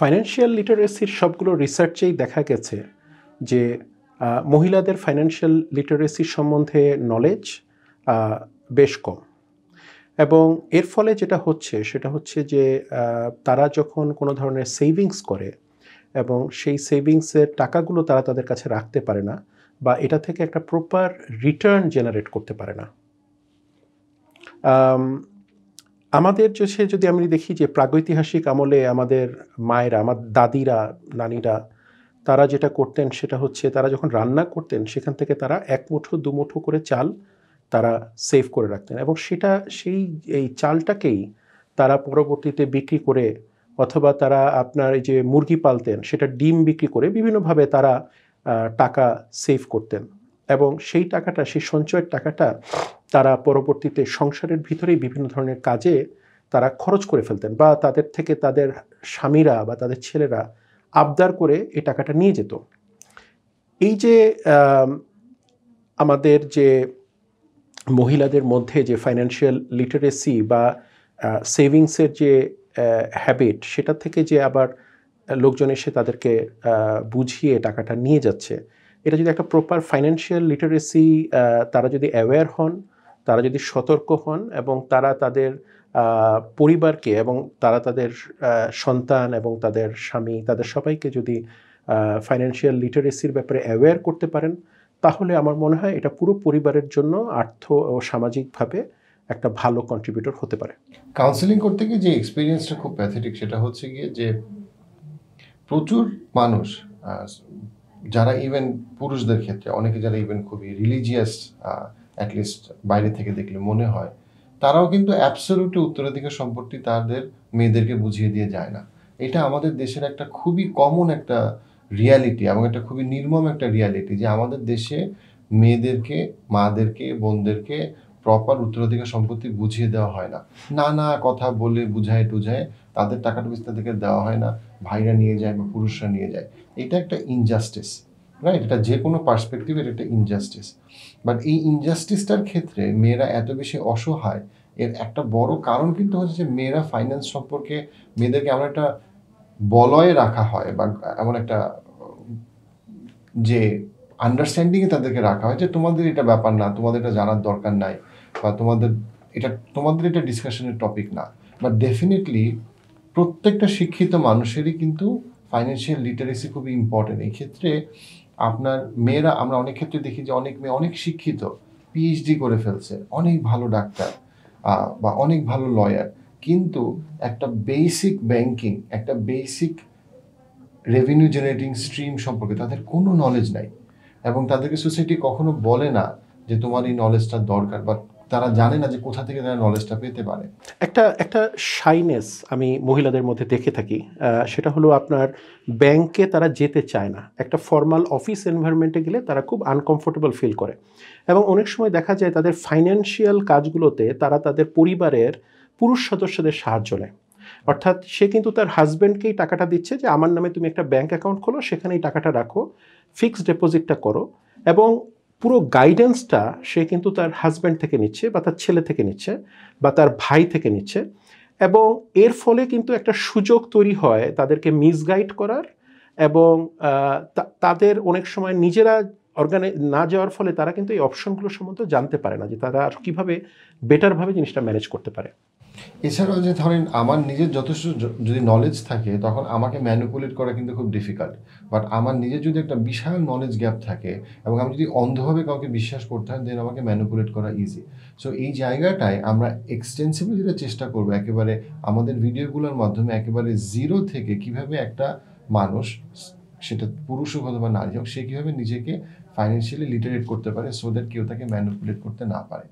financial লিটারেসির সবগুলো রিসার্চেই দেখা গেছে যে মহিলাদের ফাইন্যান্সিয়াল লিটারেসি সম্বন্ধে নলেজ বেশ কম এবং এর ফলে যেটা হচ্ছে সেটা হচ্ছে যে তারা যখন কোনো ধরনের সেভিংস করে এবং সেই সেভিংসের টাকাগুলো তারা তাদের কাছে রাখতে পারে না বা এটা থেকে একটা প্রপার রিটার্ন জেনারেট করতে পারে না আমাদের সে যদি আমি দেখি যে প্রাগৈতিহাসিক আমলে আমাদের মায়েরা আমার দাদিরা নানিরা তারা যেটা করতেন সেটা হচ্ছে তারা যখন রান্না করতেন সেখান থেকে তারা এক মুঠো দু মুঠো করে চাল তারা সেভ করে রাখতেন এবং সেটা সেই এই চালটাকেই তারা পরবর্তীতে বিক্রি করে অথবা তারা আপনার এই যে মুরগি পালতেন সেটা ডিম বিক্রি করে বিভিন্নভাবে তারা টাকা সেভ করতেন এবং সেই টাকাটা সেই সঞ্চয়ের টাকাটা তারা পরবর্তীতে সংসারের ভিতরেই বিভিন্ন ধরনের কাজে তারা খরচ করে ফেলতেন বা তাদের থেকে তাদের স্বামীরা বা তাদের ছেলেরা আবদার করে এই টাকাটা নিয়ে যেত এই যে আমাদের যে মহিলাদের মধ্যে যে ফাইন্যান্সিয়াল লিটারেসি বা সেভিংসের যে হ্যাবিট সেটা থেকে যে আবার লোকজন এসে তাদেরকে বুঝিয়ে টাকাটা নিয়ে যাচ্ছে এটা যদি একটা প্রপার ফাইন্যান্সিয়াল লিটারেসি তারা যদি অ্যাওয়্যার হন তারা যদি সতর্ক হন এবং তারা তাদের পরিবারকে এবং তারা তাদের সন্তান এবং তাদের স্বামী তাদের সবাইকে যদি ফাইন্যান্সিয়াল লিটারেসির ব্যাপারে অ্যাওয়্যার করতে পারেন তাহলে আমার মনে হয় এটা পুরো পরিবারের জন্য আর্থ ও সামাজিকভাবে একটা ভালো কন্ট্রিবিউটর হতে পারে কাউন্সিলিং করতে গিয়ে যে এক্সপিরিয়েন্সটা খুব প্যাথেটিক সেটা হচ্ছে গিয়ে যে প্রচুর মানুষ যারা ইভেন পুরুষদের ক্ষেত্রে অনেকে যারা ইভেন খুবই রিলিজিয়াস অ্যাটলিস্ট বাইরে থেকে দেখলে মনে হয় তারাও কিন্তু অ্যাবসোলুটলি উত্তরাধিকার সম্পত্তি তাদের মেয়েদেরকে বুঝিয়ে দিয়ে যায় না এটা আমাদের দেশের একটা খুবই কমন একটা রিয়ালিটি এবং একটা খুবই নির্মম একটা রিয়ালিটি যে আমাদের দেশে মেয়েদেরকে মাদেরকে বোনদেরকে প্রপার উত্তরাধিকার সম্পত্তি বুঝিয়ে দেওয়া হয় না নানা কথা বলে বুঝায় টুঝায় তাদের টাকাটা বিস্তার থেকে দেওয়া হয় না ভাইরা নিয়ে যায় বা পুরুষরা নিয়ে যায় এটা একটা ইনজাস্টিস রাইট এটা যে কোনো পার্সপেক্টিভের একটা ইনজাস্টিস বাট এই ইনজাস্টিসটার ক্ষেত্রে মেয়েরা এত বেশি অসহায় এর একটা বড় কারণ কিন্তু হচ্ছে যে মেয়েরা ফাইন্যান্স সম্পর্কে মেয়েদেরকে এমন একটা বলয়ে রাখা হয় বা এমন একটা যে আন্ডারস্ট্যান্ডিংয়ে তাদেরকে রাখা হয় যে তোমাদের এটা ব্যাপার না তোমাদের এটা জানার দরকার নাই বা তোমাদের এটা তোমাদের এটা ডিসকাশনের টপিক না বাট ডেফিনেটলি প্রত্যেকটা শিক্ষিত মানুষেরই কিন্তু ফাইন্যান্সিয়াল লিটারেসি খুবই ইম্পর্টেন্ট এই ক্ষেত্রে আপনার মেয়েরা আমরা অনেক ক্ষেত্রে দেখি যে অনেক মেয়ে অনেক শিক্ষিত পিএইচডি করে ফেলছে অনেক ভালো ডাক্তার বা অনেক ভালো লয়ার কিন্তু একটা বেসিক ব্যাংকিং একটা বেসিক রেভিনিউ জেনারেটিং স্ট্রিম সম্পর্কে তাদের কোনো নলেজ নাই এবং তাদেরকে সোসাইটি কখনো বলে না যে তোমার এই নলেজটা দরকার বা তারা জানে না যে কোথা থেকে তারা নলেজটা পেতে পারে একটা একটা শাইনেস আমি মহিলাদের মধ্যে দেখে থাকি সেটা হলো আপনার ব্যাংকে তারা যেতে চায় না একটা ফর্মাল অফিস এনভায়রনমেন্টে গেলে তারা খুব আনকমফোর্টেবল ফিল করে এবং অনেক সময় দেখা যায় তাদের ফাইন্যান্সিয়াল কাজগুলোতে তারা তাদের পরিবারের পুরুষ সদস্যদের সাহায্য নেয় অর্থাৎ সে কিন্তু তার হাজব্যান্ডকেই টাকাটা দিচ্ছে যে আমার নামে তুমি একটা ব্যাংক অ্যাকাউন্ট খোলো সেখানেই টাকাটা রাখো ফিক্সড ডিপোজিটটা করো এবং পুরো গাইডেন্সটা সে কিন্তু তার হাজব্যান্ড থেকে নিচ্ছে বা তার ছেলে থেকে নিচ্ছে বা তার ভাই থেকে নিচ্ছে এবং এর ফলে কিন্তু একটা সুযোগ তৈরি হয় তাদেরকে মিসগাইড করার এবং তাদের অনেক সময় নিজেরা অর্গানে না যাওয়ার ফলে তারা কিন্তু এই অপশনগুলো সম্বন্ধে জানতে পারে না যে তারা আর কীভাবে বেটারভাবে জিনিসটা ম্যানেজ করতে পারে এছাড়াও যে ধরেন আমার নিজের যথেষ্ট যদি নলেজ থাকে তখন আমাকে ম্যানুপুলেট করা কিন্তু খুব ডিফিকাল্ট বাট আমার নিজের যদি একটা বিশাল নলেজ গ্যাপ থাকে এবং আমি যদি অন্ধভাবে কাউকে বিশ্বাস করতে হয় দেন আমাকে ম্যানুপুলেট করা ইজি সো এই জায়গাটায় আমরা এক্সটেন্সিভলি যেটা চেষ্টা করবো একেবারে আমাদের ভিডিওগুলোর মাধ্যমে একেবারে জিরো থেকে কিভাবে একটা মানুষ সেটা পুরুষ হোক অথবা নারী হোক সে কীভাবে নিজেকে ফাইন্যান্সিয়ালি লিটারেট করতে পারে সো দ্যাট কেউ তাকে ম্যানুপুলেট করতে না পারে